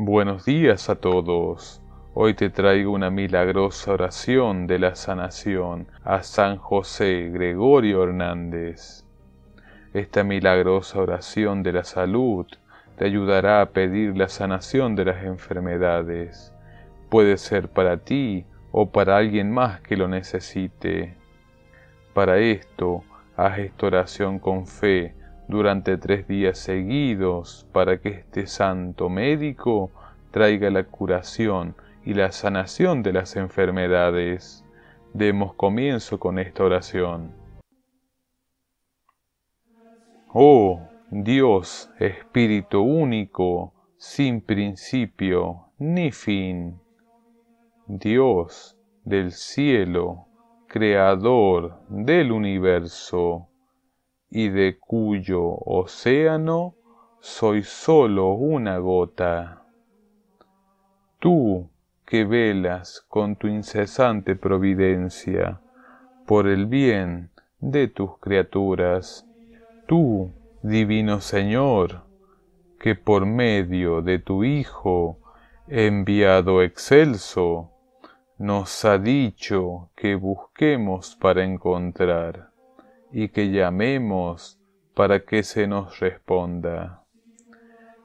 Buenos días a todos. Hoy te traigo una milagrosa oración de la sanación a San José Gregorio Hernández. Esta milagrosa oración de la salud te ayudará a pedir la sanación de las enfermedades. Puede ser para ti o para alguien más que lo necesite. Para esto, haz esta oración con fe durante tres días seguidos para que este santo médico traiga la curación y la sanación de las enfermedades. Demos comienzo con esta oración. Oh Dios, Espíritu único, sin principio ni fin. Dios del cielo, Creador del universo y de cuyo océano soy sólo una gota. Tú que velas con tu incesante providencia por el bien de tus criaturas, tú, divino Señor, que por medio de tu Hijo, enviado excelso, nos ha dicho que busquemos para encontrar y que llamemos para que se nos responda.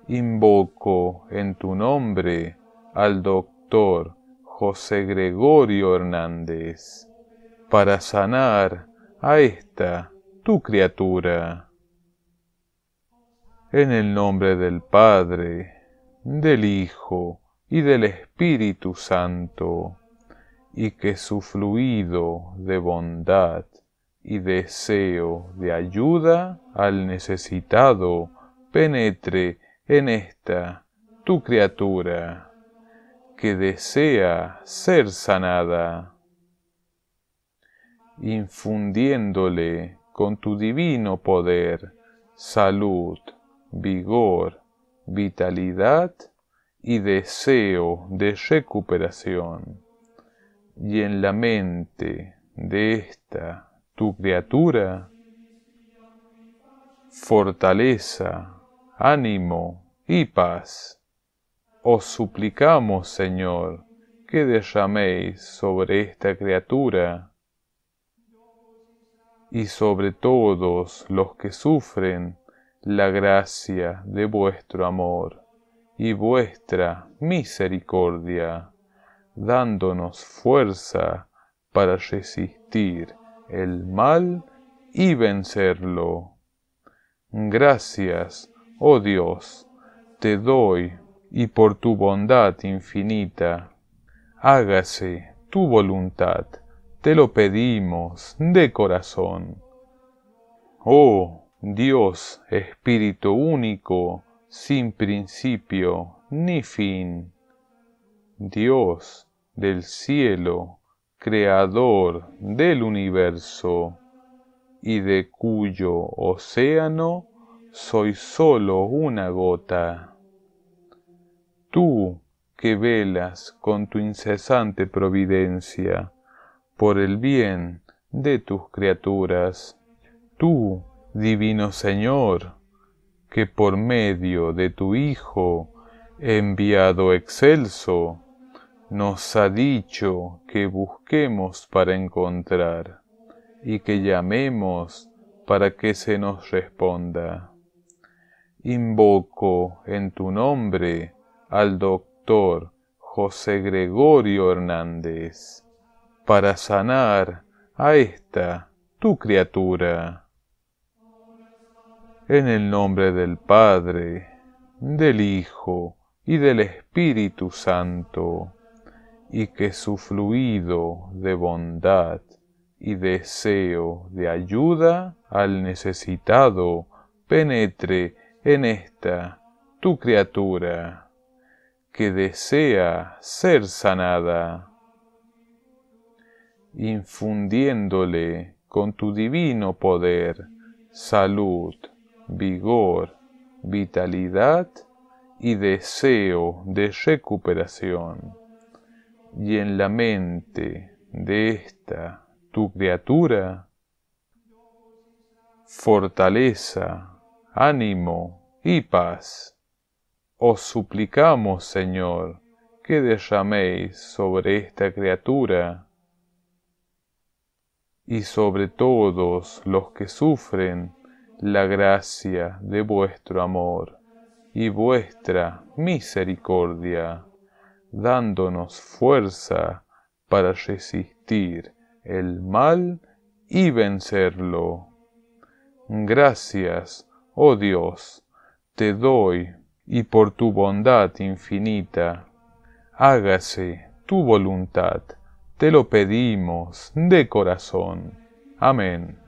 Invoco en tu nombre al doctor José Gregorio Hernández para sanar a esta tu criatura. En el nombre del Padre, del Hijo y del Espíritu Santo, y que su fluido de bondad y deseo de ayuda al necesitado penetre en esta tu criatura que desea ser sanada, infundiéndole con tu divino poder salud, vigor, vitalidad y deseo de recuperación, y en la mente de esta tu criatura, fortaleza, ánimo y paz. Os suplicamos, Señor, que derraméis sobre esta criatura y sobre todos los que sufren la gracia de vuestro amor y vuestra misericordia, dándonos fuerza para resistir el mal y vencerlo. Gracias, oh Dios, te doy, y por tu bondad infinita, hágase tu voluntad, te lo pedimos de corazón. Oh Dios, Espíritu único, sin principio ni fin, Dios del cielo, creador del universo, y de cuyo océano soy sólo una gota. Tú que velas con tu incesante providencia por el bien de tus criaturas, tú, divino Señor, que por medio de tu Hijo, enviado excelso, nos ha dicho que busquemos para encontrar y que llamemos para que se nos responda. Invoco en tu nombre al doctor José Gregorio Hernández para sanar a esta tu criatura. En el nombre del Padre, del Hijo y del Espíritu Santo y que su fluido de bondad y deseo de ayuda al necesitado penetre en esta tu criatura que desea ser sanada, infundiéndole con tu divino poder salud, vigor, vitalidad y deseo de recuperación y en la mente de esta tu criatura, fortaleza, ánimo y paz. Os suplicamos, Señor, que derraméis sobre esta criatura y sobre todos los que sufren la gracia de vuestro amor y vuestra misericordia dándonos fuerza para resistir el mal y vencerlo. Gracias, oh Dios, te doy, y por tu bondad infinita, hágase tu voluntad, te lo pedimos de corazón. Amén.